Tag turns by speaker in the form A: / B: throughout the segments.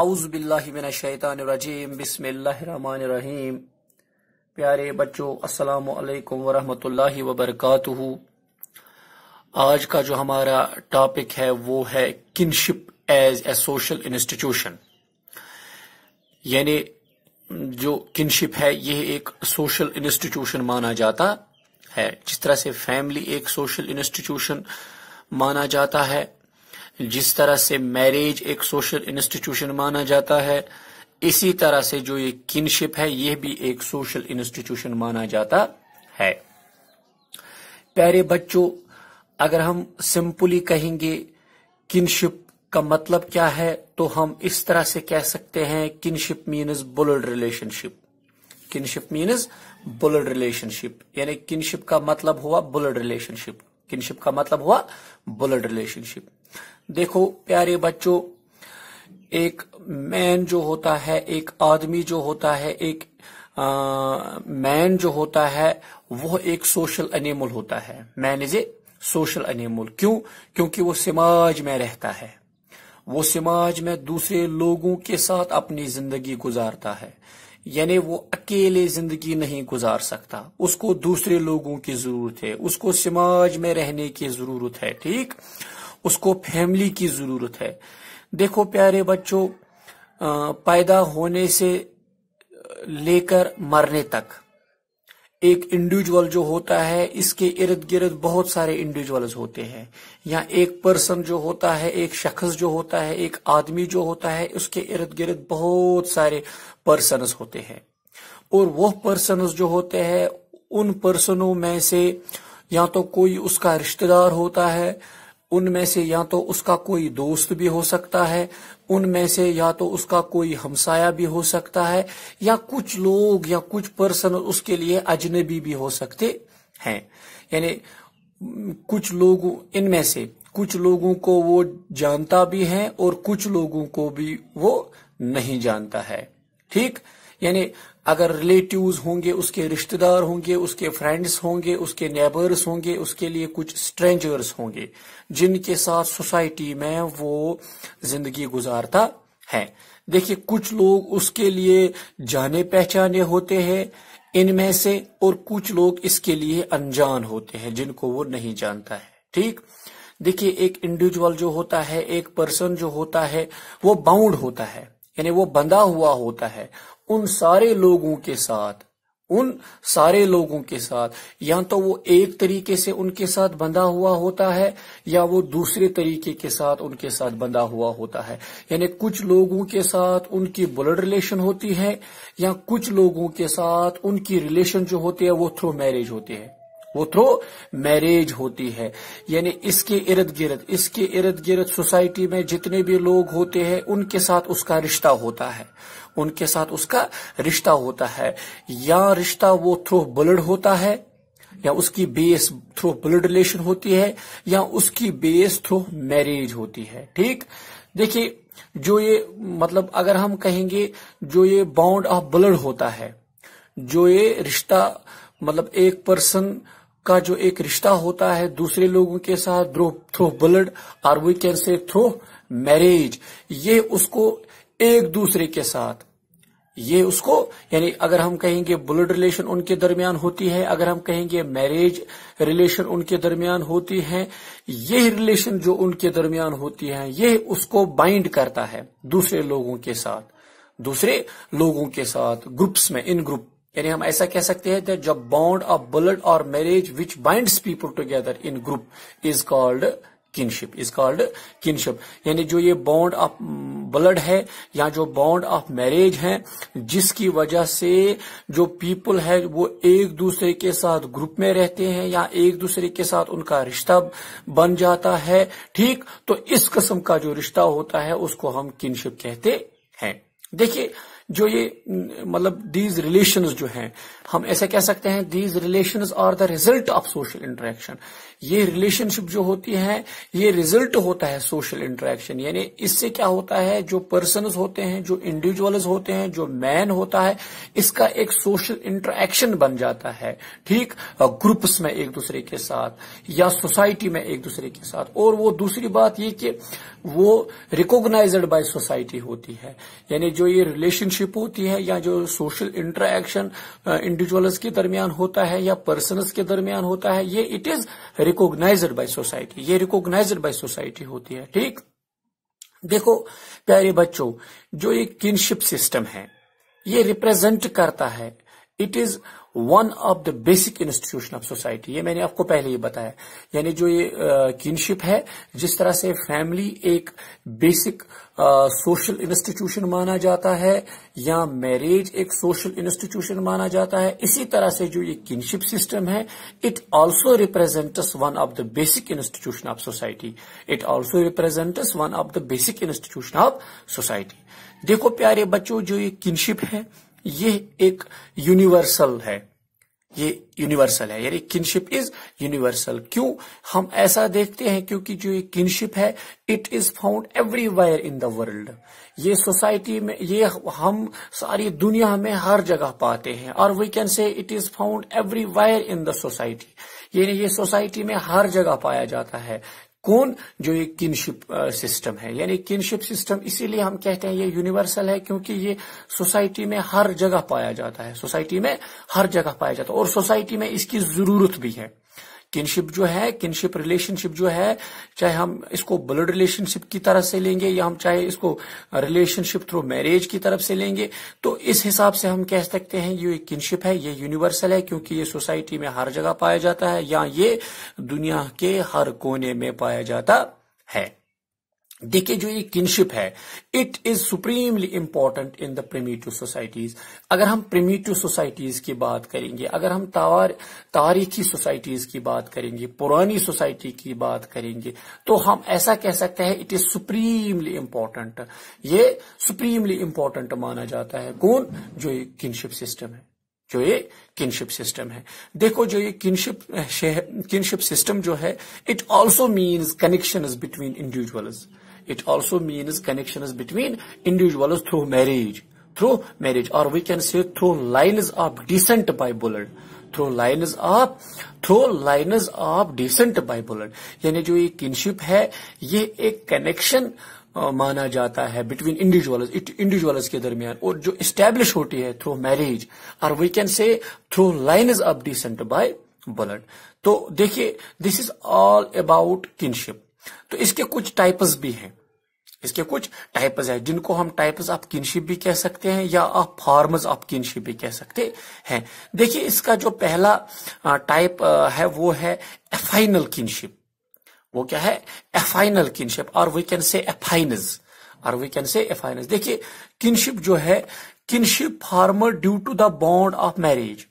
A: अउज़बिल्लिमिनशैतानरजीम बिसमीम प्यारे बच्चों अस्सलाम वालेकुम वरहमतुल्लाहि आज का जो हमारा टॉपिक है वो है kinship as a social institution यानी जो किनशिप है ये एक सोशल इंस्टीट्यूशन माना जाता है जिस तरह से फैमिली एक सोशल इंस्टीट्यूशन माना जाता है जिस तरह से मैरिज एक सोशल इंस्टीट्यूशन माना जाता है इसी तरह से जो ये किनशिप है यह भी एक सोशल इंस्टीट्यूशन माना जाता है प्यारे बच्चों अगर हम सिंपली कहेंगे किनशिप का मतलब क्या है तो हम इस तरह से कह सकते हैं kinship means blood relationship kinship means blood relationship यानी किनशिप का मतलब हुआ बुलड रिलेशनशिप किनशिप का मतलब हुआ ब्लड रिलेशनशिप देखो प्यारे बच्चों एक मैन जो होता है एक आदमी जो होता है एक मैन जो होता है वह एक सोशल एनिमल होता है man is a social animal क्यों क्योंकि वो समाज में रहता है वो समाज में दूसरे लोगों के साथ अपनी जिंदगी गुजारता है यानी वो अकेले जिंदगी नहीं गुजार सकता उसको दूसरे लोगों की जरूरत है उसको समाज में रहने की जरूरत है ठीक उसको फैमिली की जरूरत है देखो प्यारे बच्चों पैदा होने से लेकर मरने तक एक इंडिविजुअल जो होता है इसके इर्द गिर्द बहुत सारे इंडिविजुअल्स होते हैं या एक पर्सन जो होता है एक शख्स जो होता है एक आदमी जो होता है उसके इर्द गिर्द बहुत सारे पर्सनस होते हैं और वह पर्सनस जो होते हैं उन पर्सनों में से या तो कोई उसका रिश्तेदार होता है उनमें से या तो उसका कोई दोस्त भी हो सकता है उनमें से या तो उसका कोई हमसाया भी हो सकता है या कुछ लोग या कुछ पर्सन उसके लिए अजनबी भी हो सकते हैं यानी कुछ लोग इनमें से कुछ लोगों को वो जानता भी है और कुछ लोगों को भी वो नहीं जानता है ठीक यानी अगर रिलेटिव्स होंगे उसके रिश्तेदार होंगे उसके फ्रेंड्स होंगे उसके नेबर्स होंगे उसके लिए कुछ स्ट्रेंजर्स होंगे जिनके साथ सोसाइटी में वो जिंदगी गुजारता है देखिए कुछ लोग उसके लिए जाने पहचाने होते हैं इनमें से और कुछ लोग इसके लिए अनजान होते हैं जिनको वो नहीं जानता है ठीक देखिए एक इंडिविजुअल जो होता है एक पर्सन जो होता है वो बाउंड होता है यानी वो बंधा हुआ होता है उन सारे लोगों के साथ उन सारे लोगों के साथ या तो वो एक तरीके से उनके साथ बंधा हुआ होता है या वो दूसरे तरीके के साथ उनके साथ बंधा हुआ होता है यानी कुछ लोगों के साथ उनकी ब्लड रिलेशन होती है या कुछ लोगों के साथ उनकी रिलेशन जो होती है वो थ्रू मैरिज होती है वो थ्रो तो मैरिज होती है यानी इसके इर्द गिर्द इसके इर्द गिर्द सोसाइटी में जितने भी लोग होते हैं उनके साथ उसका रिश्ता होता है उनके साथ उसका रिश्ता होता है या रिश्ता वो थ्रो ब्लड होता है या उसकी बेस थ्रू ब्लड रिलेशन होती है या उसकी बेस थ्रू मैरिज होती है ठीक देखिए जो ये मतलब अगर हम कहेंगे जो ये बाउंड ऑफ ब्लड होता है जो ये रिश्ता मतलब एक पर्सन का जो एक रिश्ता होता है दूसरे लोगों के साथ थ्रो ब्लड और we can say through marriage ये उसको एक दूसरे के साथ ये उसको यानी अगर हम कहेंगे ब्लड रिलेशन उनके दरमियान होती है अगर हम कहेंगे मैरिज रिलेशन उनके दरमियान होती है ये रिलेशन जो उनके दरमियान होती है ये उसको बाइंड करता है दूसरे लोगों के साथ दूसरे लोगों के साथ ग्रुप्स में इन ग्रुप यानी हम ऐसा कह सकते हैं दैट जब बॉन्ड ऑफ ब्लड और marriage which binds people together in group is called kinship is called kinship यानी जो ये बॉन्ड ऑफ ब्लड है या जो बॉन्ड ऑफ मैरिज है जिसकी वजह से जो पीपल है वो एक दूसरे के साथ ग्रुप में रहते हैं या एक दूसरे के साथ उनका रिश्ता बन जाता है ठीक तो इस किस्म का जो रिश्ता होता है उसको हम किनशिप कहते हैं देखिए जो ये मतलब दीज रिलेशन जो हैं हम ऐसे कह सकते हैं these relation are the result of social interaction ये रिलेशनशिप जो होती है ये रिजल्ट होता है सोशल इंटरेक्शन यानी इससे क्या होता है जो पर्सन होते हैं जो इंडिविजुअल्स होते हैं जो मैन होता है इसका एक सोशल इंटरेक्शन बन जाता है ठीक ग्रुप्स में एक दूसरे के साथ या सोसाइटी में एक दूसरे के साथ और वो दूसरी बात ये कि वो रिकोगनाइज बाय सोसाइटी होती है यानी जो ये रिलेशनशिप रिलेशनशिप होती है या जो सोशल इंटरेक्शन इंडिविजुअल्स के दरमियान होता है या पर्सनस के दरमियान होता है ये it is recognised by society ये रिकोगनाइज्ड बाय सोसाइटी होती है ठीक देखो प्यारे बच्चों जो ये किनशिप सिस्टम है ये रिप्रेजेंट करता है it is one of the basic institution of society ये मैंने आपको पहले ही बताया यानी जो ये किनशिप है जिस तरह से फैमिली एक बेसिक सोशल इंस्टीट्यूशन माना जाता है या मैरिज एक सोशल इंस्टीट्यूशन माना जाता है इसी तरह से जो ये किनशिप सिस्टम है it also represents one of the basic institution of society it also represents one of the basic institution of society देखो प्यारे बच्चों जो ये किनशिप है ये एक यूनिवर्सल है ये यूनिवर्सल है यानी किनशिप इज यूनिवर्सल क्यों हम ऐसा देखते हैं क्योंकि जो ये किनशिप है it is found everywhere in the world ये सोसाइटी में ये हम सारी दुनिया में हर जगह पाते हैं और we can say it is found everywhere in the society यानी ये सोसाइटी में हर जगह पाया जाता है कौन जो ये किनशिप सिस्टम uh, है यानी किनशिप सिस्टम इसीलिए हम कहते हैं ये यूनिवर्सल है क्योंकि ये सोसाइटी में हर जगह पाया जाता है सोसाइटी में हर जगह पाया जाता है और सोसाइटी में इसकी जरूरत भी है किनशिप जो है किनशिप रिलेशनशिप जो है चाहे हम इसको ब्लड रिलेशनशिप की तरफ से लेंगे या हम चाहे इसको रिलेशनशिप थ्रू मैरिज की तरफ से लेंगे तो इस हिसाब से हम कह सकते हैं ये किनशिप है ये यूनिवर्सल है क्योंकि ये सोसाइटी में हर जगह पाया जाता है या ये दुनिया के हर कोने में पाया जाता है देखिए जो ये किनशिप है it is supremely important in the primitive societies अगर हम प्रिमेटिव सोसाइटीज की बात करेंगे अगर हम तार, तारीखी सोसाइटीज की बात करेंगे पुरानी सोसाइटी की बात करेंगे तो हम ऐसा कह सकते हैं इट इज सुप्रीमली इंपॉर्टेंट ये सुप्रीमली इंपॉर्टेंट माना जाता है कौन जो ये किनशिप सिस्टम है जो ये किनशिप सिस्टम है देखो जो ये किनशिप किनशिप सिस्टम जो है it also means connection between individuals it also means connection between individuals through marriage through marriage और we can say through lines of descent by blood through lines of through lines of descent by blood यानी जो ये kinship है ये एक connection माना जाता है बिटवीन इंडिविजुअल इंडिविजुअल्स के दरमियान और जो इस्टेब्लिश होती है थ्रू मैरिज और we can say through is of descent by blood तो देखिए this is all about kinship तो इसके कुछ टाइप्स भी हैं इसके कुछ टाइप्स हैं जिनको हम टाइप्स ऑफ किनशिप भी कह सकते हैं या आप फॉर्म्स ऑफ किनशिप भी कह सकते हैं देखिए इसका जो पहला टाइप है वो है एफाइनल किनशिप वो क्या है एफाइनल किनशिप और वी कैन से एफाइनज और वी कैन से एफाइनज देखिए किनशिप जो है kinship formed due to the bond of marriage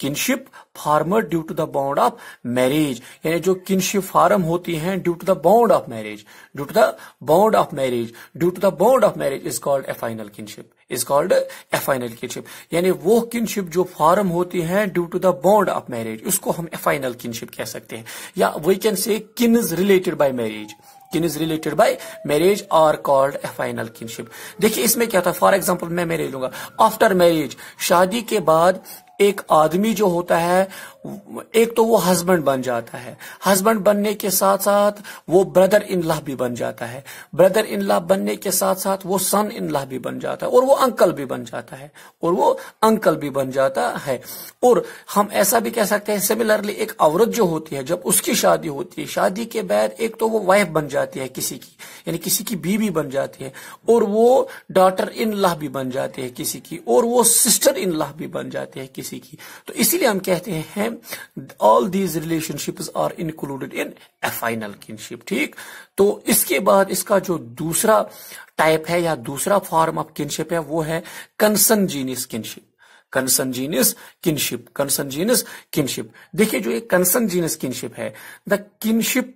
A: kinship formed due to the bond of marriage यानी जो किनशिप फार्म होती हैं due to the bond of marriage due to the bond of marriage due to the bond of marriage is called affinal kinship is called affinal kinship यानी वो kinship जो form होती है due to the bond of marriage उसको हम एफाइनल kinship कह सकते हैं या we can say kin is related by marriage kin is related by marriage are called affinal kinship देखिए इसमें क्या था फॉर एग्जाम्पल मैं मेरे लूंगा आफ्टर मैरिज शादी के बाद एक आदमी जो होता है एक तो वो हस्बैंड बन जाता है हस्बैंड बनने के साथ साथ वो ब्रदर इन लॉ भी बन जाता है ब्रदर इन लॉ बनने के साथ साथ वो सन इन लॉ भी बन जाता है और वो अंकल भी बन जाता है और वो अंकल भी बन जाता है और हम ऐसा भी कह सकते हैं सिमिलरली एक औरत जो होती है जब उसकी शादी होती है शादी के बाद एक तो वो वाइफ बन जाती है किसी की यानी किसी की बीवी बन जाती है और वो डॉटर इन लॉ भी बन जाती है किसी की और वो सिस्टर इन लॉ भी बन जाती है किसी किसी की तो इसीलिए हम कहते हैं all these relationship are included in affinal kinship ठीक तो इसके बाद इसका जो दूसरा टाइप है या दूसरा फॉर्म ऑफ किनशिप है वो है जीनिस kinship consanguineous kinship consanguineous kinship देखिए जो ये कंसनजीनियस किनशिप है the kinship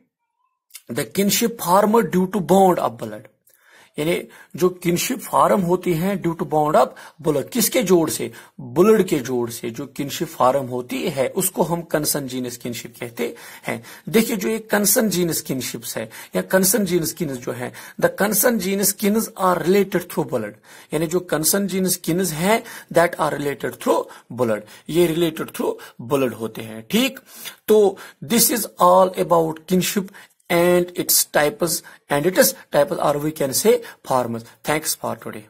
A: the kinship form due to bond of blood यानी जो किनशिप फार्म होती हैं due to bound of blood किसके जोड़ से बुलड के जोड़ से जो किनशिप फार्म होती है उसको हम कंसन जीनस किनशिप कहते हैं देखिए जो ये कंसन जीनस किनशिप्स है या कंसन जीनस किन्स जो है the consanguineous kins are related through blood यानी जो कंसन जीनस किन्स है that are related through blood ये रिलेटेड थ्रू बुलड होते हैं ठीक तो this is all about kinship and its types and its types or we can say forms. Thanks for today.